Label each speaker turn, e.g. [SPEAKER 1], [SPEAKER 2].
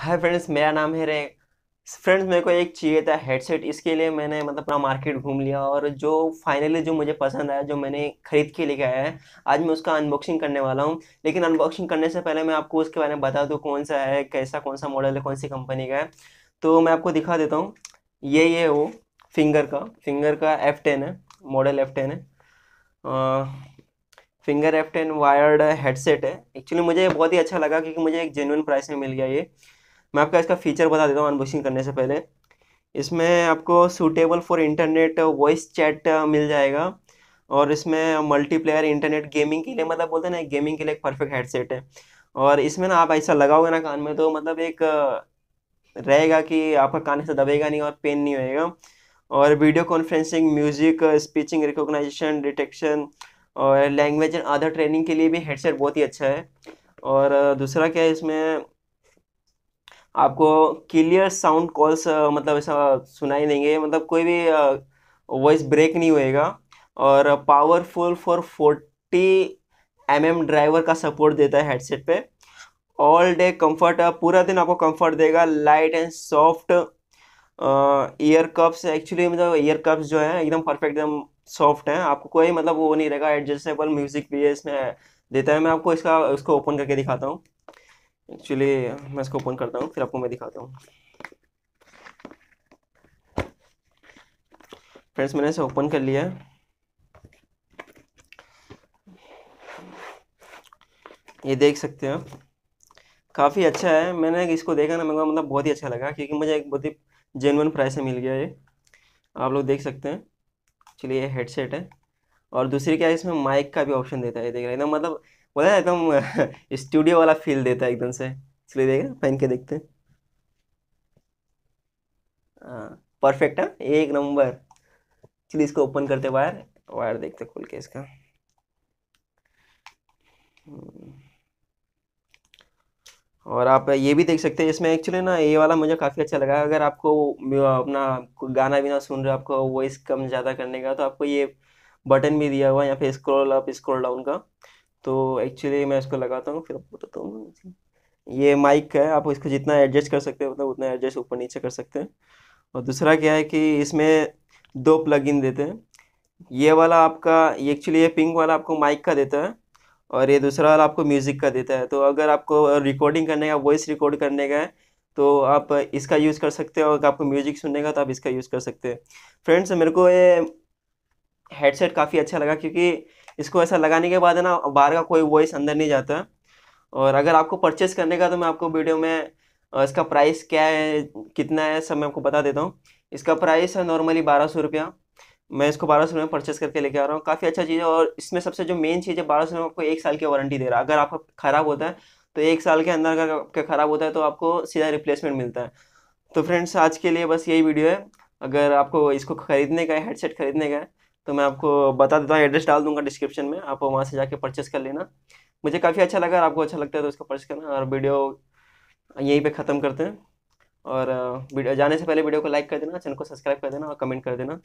[SPEAKER 1] Hi friends मेरा नाम है रे फ्रेंड्स मेरे को एक चाहिए था हेडसेट इसके लिए मैंने मतलब पूरा मार्केट घूम लिया और जो फाइनली जो मुझे पसंद आया जो मैंने खरीद के लेके आया है आज मैं उसका अनबॉक्सिंग करने वाला हूँ लेकिन अनबॉक्सिंग करने से पहले मैं आपको उसके बारे में बता दूँ कौन सा है कैसा कौन सा मॉडल है कौन सी कंपनी का है तो मैं आपको दिखा देता हूँ ये ये वो फिंगर का फिंगर का एफ टेन है मॉडल एफ टेन है आ, finger F ten wired headset है एक्चुअली मुझे बहुत ही अच्छा लगा क्योंकि मुझे एक जेनुअन प्राइस में मिल गया ये मैं आपका इसका फीचर बता देता हूँ अनबॉक्सिंग करने से पहले इसमें आपको suitable for internet voice chat मिल जाएगा और इसमें मल्टीप्लेयर इंटरनेट गेमिंग के लिए मतलब बोलते हैं ना गेमिंग के लिए एक परफेक्ट हेडसेट है और इसमें ना आप ऐसा लगाओगे ना कान में तो मतलब एक रहेगा कि आपका कान से दबेगा नहीं और पेन नहीं होएगा और video conferencing music speeching recognization detection और लैंग्वेज एंड अदर ट्रेनिंग के लिए भी हेडसेट बहुत ही अच्छा है और दूसरा क्या है इसमें आपको क्लियर साउंड कॉल्स मतलब ऐसा सुनाई देंगे मतलब कोई भी वॉइस ब्रेक नहीं होएगा और powerful for forty M M driver का सपोर्ट देता है हेडसेट पे ऑल डे कंफर्ट पूरा दिन आपको कंफर्ट देगा light and soft ear cups actually मतलब ईयर कप्स जो है एकदम परफेक्ट एकदम सॉफ्ट हैं आपको कोई मतलब वो नहीं रहेगा एडजस्टेबल म्यूजिक भी है इसमें देता है मैं आपको इसका उसको ओपन करके दिखाता हूँ एक्चुअली मैं इसको ओपन करता हूँ फिर आपको मैं दिखाता हूँ फ्रेंड्स मैंने इसे ओपन कर लिया है ये देख सकते हैं आप काफ़ी अच्छा है मैंने इसको देखा ना मेरे को मतलब बहुत ही अच्छा लगा क्योंकि मुझे एक बहुत ही जेनवन प्राइस में मिल गया ये आप लोग देख सकते हैं चलिए ये हेडसेट है और दूसरी क्या है इसमें माइक का भी ऑप्शन देता है देख रहे हैं ना मतलब बोला एकदम स्टूडियो वाला फील देता है एकदम से इसलिए देखिए पहन के देखते हैं परफेक्ट हाँ, है एक नंबर चलिए इसको ओपन करते वायर वायर देखते खोल के इसका हम्म। और आप ये भी देख सकते हैं इसमें एक्चुअली ना ये वाला मुझे काफ़ी अच्छा लगा अगर आपको अपना गाना भी ना सुन रहे आपको वॉइस कम ज़्यादा करने का तो आपको ये बटन भी दिया हुआ है या फिर स्क्रॉल अप स्क्रॉल डाउन का तो एक्चुअली मैं इसको लगाता हूँ फिर आपको बताता हूँ ये माइक है आप इसको जितना एडजस्ट कर सकते हो मतलब उतना एडजस्ट ऊपर नीचे कर सकते हैं और दूसरा क्या है कि इसमें दो प्लग इन देते हैं ये वाला आपका ये एक्चुअली ये पिंक वाला आपको माइक का देता है और ये दूसरा वाला आपको म्यूज़िक का देता है तो अगर आपको रिकॉर्डिंग करने का वॉइस रिकॉर्ड करने का है तो आप इसका यूज़ तो कर सकते हैं और आपको म्यूज़िक सुनने का तो आप इसका यूज़ कर सकते हैं फ्रेंड्स मेरे को ये हेडसेट काफ़ी अच्छा लगा क्योंकि इसको ऐसा लगाने के बाद है ना बाहर का कोई वॉइस अंदर नहीं जाता है और अगर आपको परचेस करने का तो मैं आपको वीडियो में इसका प्राइस क्या है कितना है सब मैं आपको बता देता हूँ इसका प्राइस है नॉर्मली बारह सौ रुपया मैं इसको बारह सौ में परचेस करके लेके आ रहा हूँ काफ़ी अच्छा चीज़ है और इसमें सबसे जो मेन चीज़ है बारह सौ में आपको एक साल की वारंटी दे रहा है अगर आपका ख़राब होता है तो एक साल के अंदर अगर आपका ख़राब होता है तो आपको सीधा रिप्लेसमेंट मिलता है तो फ्रेंड्स आज के लिए बस यही वीडियो है अगर आपको इसको ख़रीदने का है हेडसेट ख़रीदने का है तो मैं आपको बता देता हूँ एड्रेस डाल दूंगा डिस्क्रिप्शन में आप वहाँ से जाके परचेस कर लेना मुझे काफ़ी अच्छा लगा आपको अच्छा लगता है तो उसका परचेस करना और वीडियो यहीं पर ख़त्म करते हैं और वीडियो जाने से पहले वीडियो को लाइक कर देना चैनल को सब्सक्राइब कर देना और कमेंट कर देना